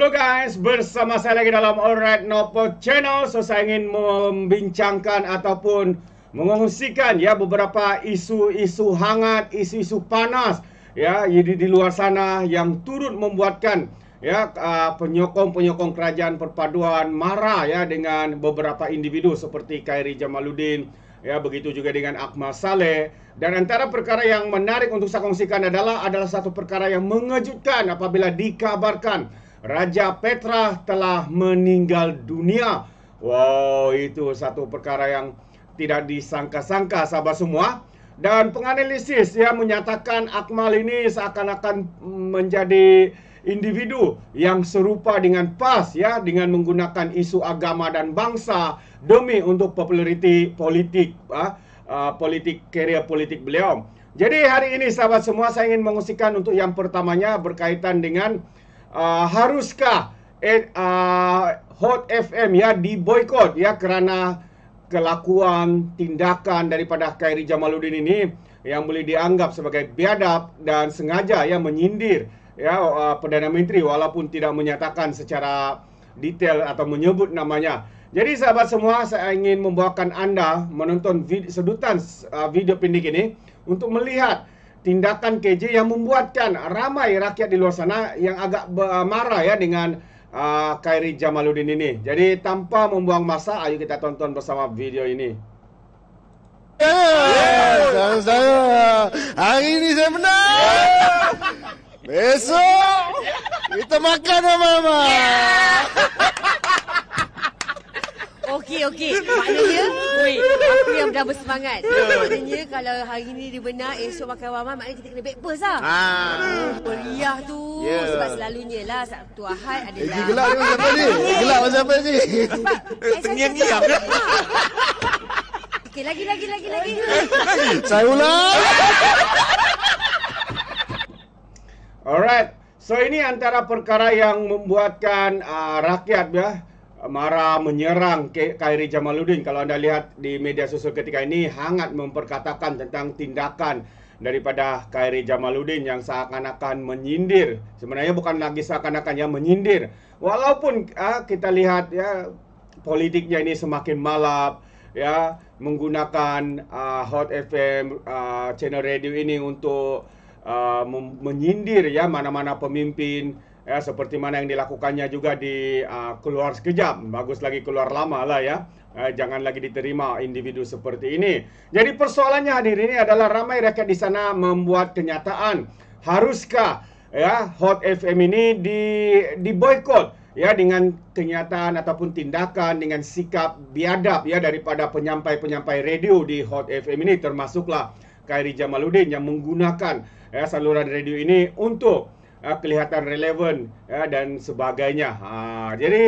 Hello guys, bersama saya lagi dalam Alright Nopo Channel. So saya ingin membincangkan ataupun mengungsikan ya beberapa isu-isu hangat, isu-isu panas ya jadi di luar sana yang turut membuatkan ya uh, penyokong-penyokong kerajaan perpaduan marah ya dengan beberapa individu seperti Kairi Jamaluddin ya begitu juga dengan Akmal Saleh dan antara perkara yang menarik untuk saya kongsikan adalah adalah satu perkara yang mengejutkan apabila dikabarkan Raja Petra telah meninggal dunia. Wow, itu satu perkara yang tidak disangka-sangka sahabat semua. Dan penganalisis yang menyatakan Akmal ini seakan-akan menjadi individu yang serupa dengan PAS ya dengan menggunakan isu agama dan bangsa demi untuk populariti politik ah, uh, politik karier politik beliau. Jadi hari ini sahabat semua saya ingin mengusikan untuk yang pertamanya berkaitan dengan uh, haruskah uh, Hot FM ya diboikot ya kerana kelakuan tindakan daripada Khairi Jamaluddin ini yang boleh dianggap sebagai biadab dan sengaja ya menyindir ya uh, Perdana Menteri walaupun tidak menyatakan secara detail atau menyebut namanya. Jadi sahabat semua saya ingin membawakan anda menonton vid- sedutan uh, video pendek ini untuk melihat tindakan KJ yang membuatkan ramai rakyat di luar sana yang agak marah ya dengan uh, Khairi Jamaluddin ini. Jadi tanpa membuang masa, ayo kita tonton bersama video ini. Yeah, yeah. saya. Hari ini saya menang. Yeah. Besok kita makan sama-sama. Yeah okey okey. Maknanya wait, aku yang dah bersemangat. Ya. Maknanya kalau hari ini dia benar esok makan warman maknanya kita kena breakfast lah. Ha. tu yeah. sebab selalunya lah Sabtu Ahad ada. Eh, gelak ni siapa ni? Gelak pasal apa ni? Tengian ni ah. Okey lagi lagi lagi lagi. Eh, eh, saya ulang. Alright. So ini antara perkara yang membuatkan uh, rakyat ya marah menyerang Khairi Jamaluddin kalau anda lihat di media sosial ketika ini hangat memperkatakan tentang tindakan daripada Khairi Jamaluddin yang seakan-akan menyindir sebenarnya bukan lagi seakan-akan yang menyindir walaupun ah, kita lihat ya politiknya ini semakin malap ya menggunakan uh, Hot FM uh, ah, channel radio ini untuk uh, menyindir ya mana-mana pemimpin ya seperti mana yang dilakukannya juga di uh, keluar sekejap bagus lagi keluar lama lah ya eh, jangan lagi diterima individu seperti ini jadi persoalannya hadir ini adalah ramai rakyat di sana membuat kenyataan haruskah ya Hot FM ini di di boykot ya dengan kenyataan ataupun tindakan dengan sikap biadab ya daripada penyampai-penyampai radio di Hot FM ini termasuklah Kairi Jamaluddin yang menggunakan ya saluran radio ini untuk uh, kelihatan relevan ya, ah, dan sebagainya. Uh, jadi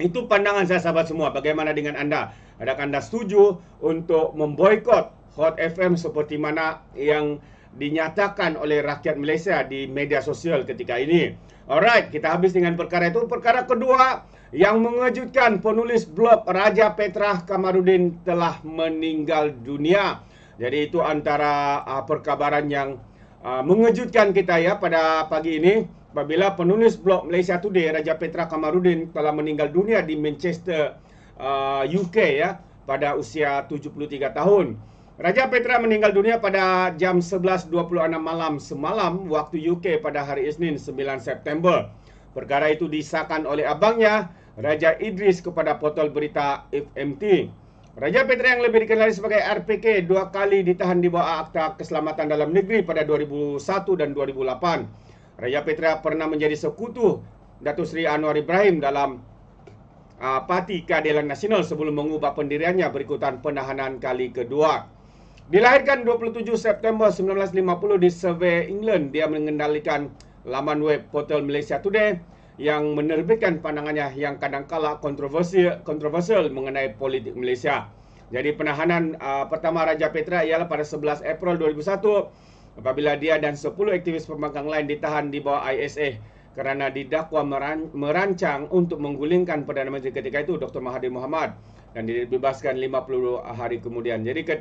itu pandangan saya sahabat semua. Bagaimana dengan anda? Adakah anda setuju untuk memboikot Hot FM seperti mana yang dinyatakan oleh rakyat Malaysia di media sosial ketika ini? Alright, kita habis dengan perkara itu. Perkara kedua yang mengejutkan penulis blog Raja Petra Kamarudin telah meninggal dunia. Jadi itu antara uh, perkabaran yang Ah, mengejutkan kita ya pada pagi ini apabila penulis blog Malaysia Today Raja Petra Kamarudin telah meninggal dunia di Manchester uh, ah, UK ya pada usia 73 tahun. Raja Petra meninggal dunia pada jam 11.26 malam semalam waktu UK pada hari Isnin 9 September. Perkara itu disahkan oleh abangnya Raja Idris kepada portal berita FMT. Raja Petra yang lebih dikenali sebagai RPK dua kali ditahan di bawah Akta Keselamatan Dalam Negeri pada 2001 dan 2008. Raja Petra pernah menjadi sekutu Datuk Seri Anwar Ibrahim dalam uh, Parti Keadilan Nasional sebelum mengubah pendiriannya berikutan penahanan kali kedua. Dilahirkan 27 September 1950 di Survey England, dia mengendalikan laman web Hotel Malaysia Today yang menerbitkan pandangannya yang kadang kontroversial, kontroversial mengenai politik Malaysia. Jadi penahanan uh, pertama Raja Petra ialah pada 11 April 2001 apabila dia dan 10 aktivis pembangkang lain ditahan di bawah ISA kerana didakwa meran- merancang untuk menggulingkan Perdana Menteri ketika itu Dr. Mahathir Mohamad dan dibebaskan 50 hari kemudian. Jadi ke,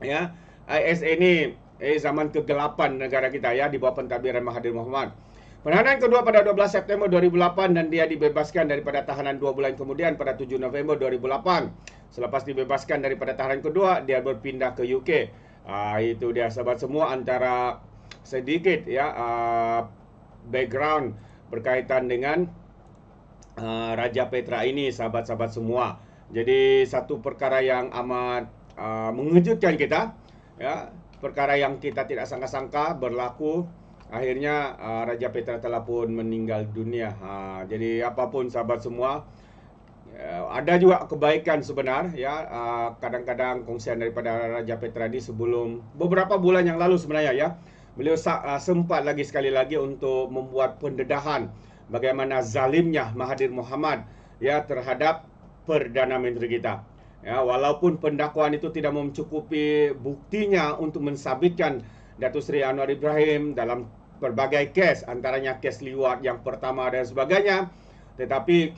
ya ISA ini eh, zaman kegelapan negara kita ya di bawah pentadbiran Mahathir Mohamad. Penahanan kedua pada 12 September 2008 dan dia dibebaskan daripada tahanan dua bulan kemudian pada 7 November 2008. Selepas dibebaskan daripada tahanan kedua, dia berpindah ke UK. Uh, ah, itu dia sahabat semua antara sedikit ya uh, background berkaitan dengan uh, Raja Petra ini sahabat-sahabat semua. Jadi satu perkara yang amat uh, mengejutkan kita ya, perkara yang kita tidak sangka-sangka berlaku akhirnya uh, Raja Petra telah pun meninggal dunia. Uh, jadi apapun sahabat semua, uh, ada juga kebaikan sebenar. Ya, uh, kadang-kadang kongsian daripada Raja Petra ini sebelum beberapa bulan yang lalu sebenarnya ya, beliau uh, sempat lagi sekali lagi untuk membuat pendedahan bagaimana zalimnya Mahathir Muhammad ya terhadap perdana menteri kita. Ya, walaupun pendakwaan itu tidak mencukupi buktinya untuk mensabitkan Datu Seri Anwar Ibrahim dalam Berbagai kes antaranya kes liwat yang pertama dan sebagainya tetapi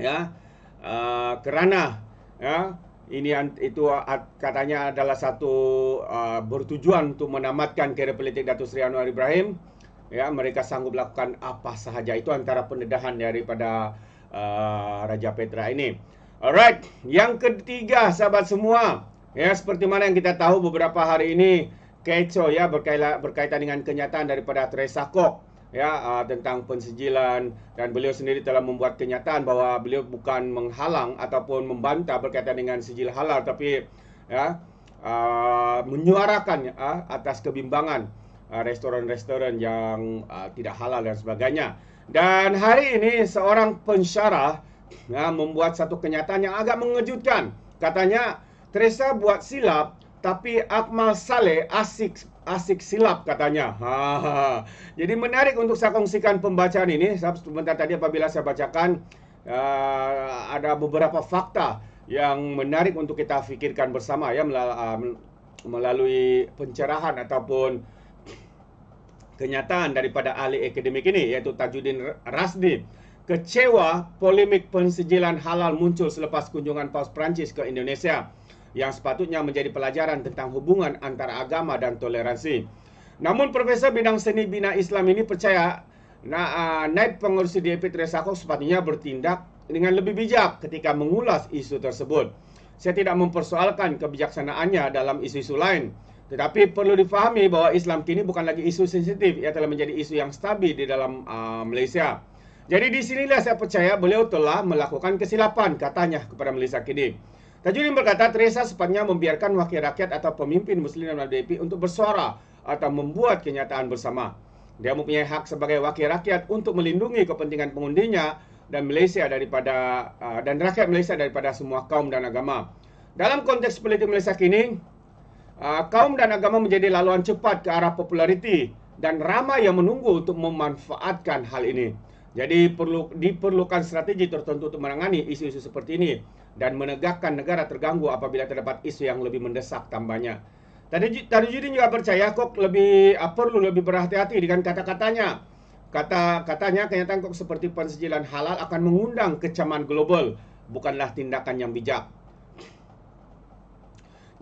ya uh, kerana ya ini itu katanya adalah satu uh, bertujuan untuk menamatkan kerja politik Datu Seri Anwar Ibrahim ya mereka sanggup lakukan apa sahaja itu antara pendedahan daripada uh, Raja Petra ini alright yang ketiga sahabat semua ya seperti mana yang kita tahu beberapa hari ini kecoh ya berkaitan dengan kenyataan daripada Teresa Kok ya uh, tentang pensijilan dan beliau sendiri telah membuat kenyataan bahawa beliau bukan menghalang ataupun membantah berkaitan dengan sijil halal tapi ya uh, menyuarakan uh, atas kebimbangan ah, restoran-restoran uh, yang uh, tidak halal dan sebagainya. Dan hari ini seorang pensyarah uh, membuat satu kenyataan yang agak mengejutkan. Katanya Teresa buat silap tapi Akmal Saleh asik asik silap katanya. Ha, ha. ha. Jadi menarik untuk saya kongsikan pembacaan ini. Sebentar tadi apabila saya bacakan uh, ada beberapa fakta yang menarik untuk kita fikirkan bersama ya uh, melalui pencerahan ataupun kenyataan daripada ahli akademik ini yaitu Tajuddin Rasdi kecewa polemik pensijilan halal muncul selepas kunjungan Paus Prancis ke Indonesia yang sepatutnya menjadi pelajaran tentang hubungan antara agama dan toleransi. Namun Profesor Bidang Seni Bina Islam ini percaya nah, naib pengurus DAP Teresa sepatutnya bertindak dengan lebih bijak ketika mengulas isu tersebut. Saya tidak mempersoalkan kebijaksanaannya dalam isu-isu lain. Tetapi perlu difahami bahawa Islam kini bukan lagi isu sensitif, ia telah menjadi isu yang stabil di dalam uh, Malaysia. Jadi di sinilah saya percaya beliau telah melakukan kesilapan, katanya kepada Malaysia kini. Tajudin berkata, Teresa sepertinya membiarkan wakil rakyat atau pemimpin Muslim dan MDP untuk bersuara atau membuat kenyataan bersama. Dia mempunyai hak sebagai wakil rakyat untuk melindungi kepentingan pengundinya dan Malaysia daripada uh, dan rakyat Malaysia daripada semua kaum dan agama. Dalam konteks politik Malaysia kini, uh, kaum dan agama menjadi laluan cepat ke arah populariti dan ramai yang menunggu untuk memanfaatkan hal ini. Jadi perlu diperlukan strategi tertentu untuk menangani isu-isu seperti ini dan menegakkan negara terganggu apabila terdapat isu yang lebih mendesak tambahnya. Tadi tadi Judin juga percaya kok lebih uh, perlu lebih berhati-hati dengan kata-katanya. Kata katanya kenyataan kok seperti pensijilan halal akan mengundang kecaman global, bukanlah tindakan yang bijak.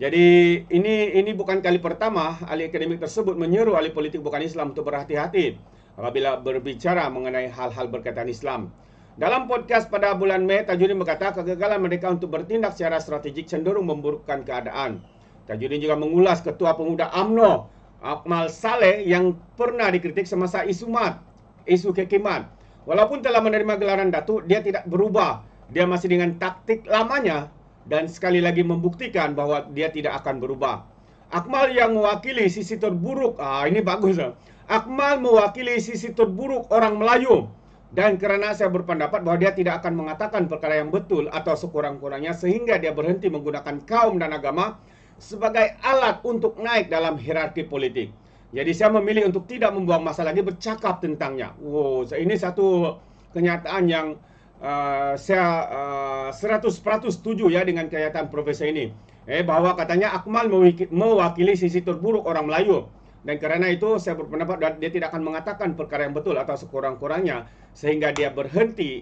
Jadi ini ini bukan kali pertama ahli akademik tersebut menyeru ahli politik bukan Islam untuk berhati-hati apabila berbicara mengenai hal-hal berkaitan Islam. Dalam podcast pada bulan Mei, Tajuddin berkata kegagalan mereka untuk bertindak secara strategik cenderung memburukkan keadaan. Tajuddin juga mengulas Ketua Pemuda AMNO, Akmal Saleh yang pernah dikritik semasa isu mat, isu kekiman. Walaupun telah menerima gelaran Datuk, dia tidak berubah. Dia masih dengan taktik lamanya dan sekali lagi membuktikan bahawa dia tidak akan berubah. Akmal yang mewakili sisi terburuk, ah ini bagus. Lah. Akmal mewakili sisi terburuk orang Melayu. Dan kerana saya berpendapat bahawa dia tidak akan mengatakan perkara yang betul atau sekurang-kurangnya sehingga dia berhenti menggunakan kaum dan agama sebagai alat untuk naik dalam hierarki politik. Jadi saya memilih untuk tidak membuang masa lagi bercakap tentangnya. Wow, ini satu kenyataan yang uh, saya uh, seratus uh, setuju ya dengan kenyataan profesor ini. Eh, bahawa katanya Akmal mewakili sisi terburuk orang Melayu dan kerana itu saya berpendapat dia tidak akan mengatakan perkara yang betul atau sekurang-kurangnya sehingga dia berhenti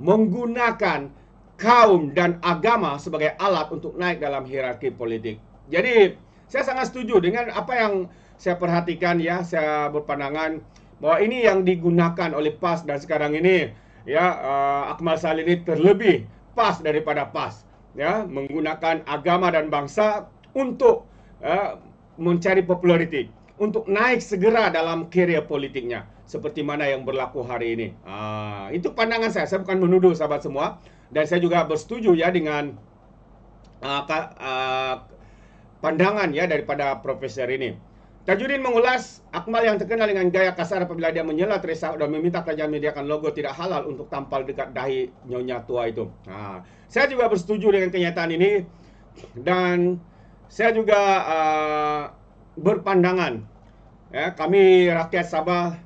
menggunakan kaum dan agama sebagai alat untuk naik dalam hierarki politik. Jadi saya sangat setuju dengan apa yang saya perhatikan ya saya berpandangan bahwa ini yang digunakan oleh PAS dan sekarang ini ya uh, Akmal Salih ini terlebih PAS daripada PAS ya menggunakan agama dan bangsa untuk uh, mencari populariti. untuk naik segera dalam karya politiknya seperti mana yang berlaku hari ini. Ah, itu pandangan saya. Saya bukan menuduh sahabat semua dan saya juga bersetuju ya dengan uh, uh, pandangan ya daripada profesor ini. Tajudin mengulas Akmal yang terkenal dengan gaya kasar apabila dia menyela Teresa dan meminta kerajaan menyediakan logo tidak halal untuk tampal dekat dahi nyonya tua itu. Nah, saya juga bersetuju dengan kenyataan ini dan saya juga uh, berpandangan ya, kami rakyat Sabah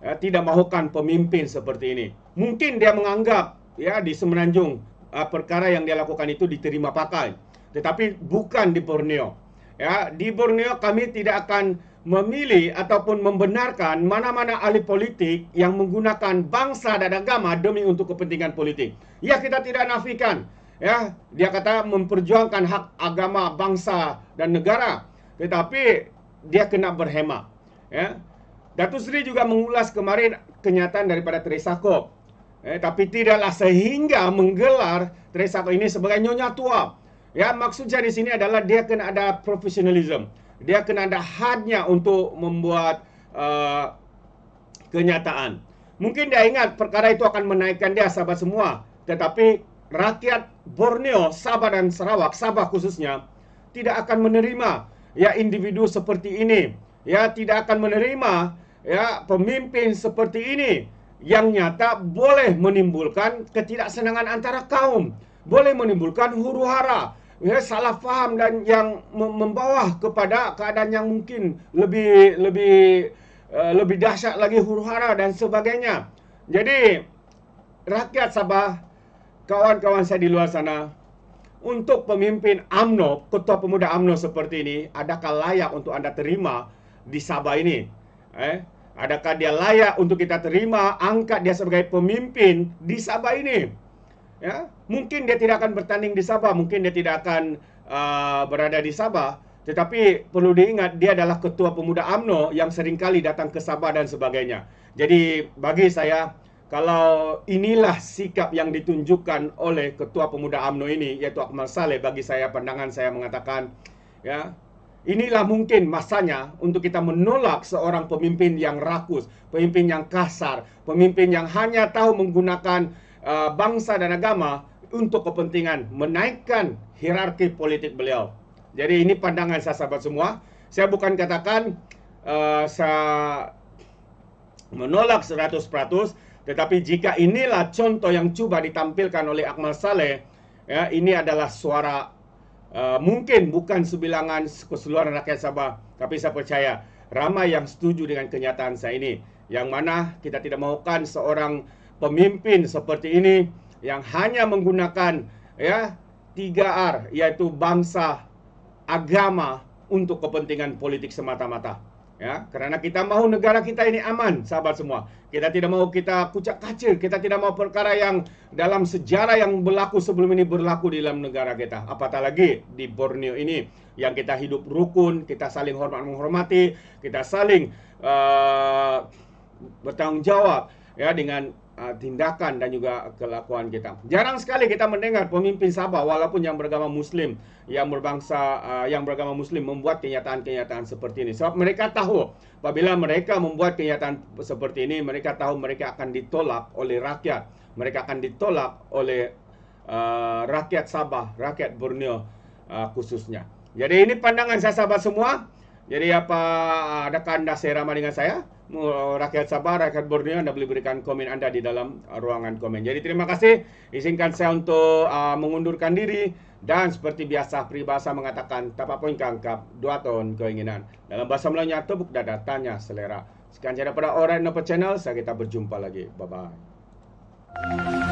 ya, tidak mahukan pemimpin seperti ini. Mungkin dia menganggap ya di Semenanjung uh, perkara yang dia lakukan itu diterima pakai, tetapi bukan di Borneo. Ya, di Borneo kami tidak akan memilih ataupun membenarkan mana-mana ahli politik yang menggunakan bangsa dan agama demi untuk kepentingan politik. Ya kita tidak nafikan. Ya, dia kata memperjuangkan hak agama bangsa dan negara. Tetapi dia kena berhema. Ya. Datuk Seri juga mengulas kemarin kenyataan daripada Teresa Kopp. Eh, ya. tapi tidaklah sehingga menggelar Teresa Kopp ini sebagai nyonya tua. Ya, maksudnya di sini adalah dia kena ada profesionalism. Dia kena ada hadnya untuk membuat uh, kenyataan. Mungkin dia ingat perkara itu akan menaikkan dia sahabat semua. Tetapi rakyat Borneo, Sabah dan Sarawak, Sabah khususnya, tidak akan menerima ya individu seperti ini ya tidak akan menerima ya pemimpin seperti ini yang nyata boleh menimbulkan ketidaksenangan antara kaum boleh menimbulkan huru hara ya salah faham dan yang membawa kepada keadaan yang mungkin lebih lebih eh, lebih dahsyat lagi huru hara dan sebagainya jadi rakyat Sabah kawan-kawan saya di luar sana untuk pemimpin AMNO, ketua pemuda AMNO seperti ini, adakah layak untuk anda terima di Sabah ini? Eh, adakah dia layak untuk kita terima angkat dia sebagai pemimpin di Sabah ini? Ya, mungkin dia tidak akan bertanding di Sabah, mungkin dia tidak akan uh, berada di Sabah, tetapi perlu diingat dia adalah ketua pemuda AMNO yang seringkali datang ke Sabah dan sebagainya. Jadi bagi saya, kalau inilah sikap yang ditunjukkan oleh ketua pemuda AMNO ini yaitu Akmal Saleh bagi saya pandangan saya mengatakan ya inilah mungkin masanya untuk kita menolak seorang pemimpin yang rakus pemimpin yang kasar pemimpin yang hanya tahu menggunakan uh, bangsa dan agama untuk kepentingan menaikkan hierarki politik beliau jadi ini pandangan saya sahabat semua saya bukan katakan uh, saya menolak seratus peratus. Tetapi jika inilah contoh yang coba ditampilkan oleh Akmal Saleh, ya, ini adalah suara uh, mungkin bukan sebilangan keseluruhan rakyat Sabah, tapi saya percaya ramai yang setuju dengan kenyataan saya ini. Yang mana kita tidak mahukan seorang pemimpin seperti ini yang hanya menggunakan ya 3R yaitu bangsa, agama untuk kepentingan politik semata-mata. ya kerana kita mahu negara kita ini aman sahabat semua kita tidak mahu kita kucak kacir kita tidak mahu perkara yang dalam sejarah yang berlaku sebelum ini berlaku di dalam negara kita apatah lagi di Borneo ini yang kita hidup rukun kita saling hormat menghormati kita saling uh, bertanggungjawab ya dengan Ah, tindakan dan juga kelakuan kita. Jarang sekali kita mendengar pemimpin Sabah walaupun yang beragama muslim, yang berbangsa ah, yang beragama muslim membuat kenyataan-kenyataan seperti ini. Sebab mereka tahu apabila mereka membuat kenyataan seperti ini, mereka tahu mereka akan ditolak oleh rakyat. Mereka akan ditolak oleh uh, rakyat Sabah, rakyat Borneo uh, khususnya. Jadi ini pandangan saya sahabat semua. Jadi apa adakah anda seramah dengan saya? Uh, rakyat Sabah, rakyat Borneo Anda boleh berikan komen Anda di dalam uh, ruangan komen. Jadi terima kasih. Izinkan saya untuk uh, mengundurkan diri dan seperti biasa peribahasa mengatakan tak apa pun kangkap dua tahun keinginan. Dalam bahasa Melayunya tubuk dada tanya selera. Sekian saja pada orang Nopo Channel. Saya kita berjumpa lagi. Bye bye.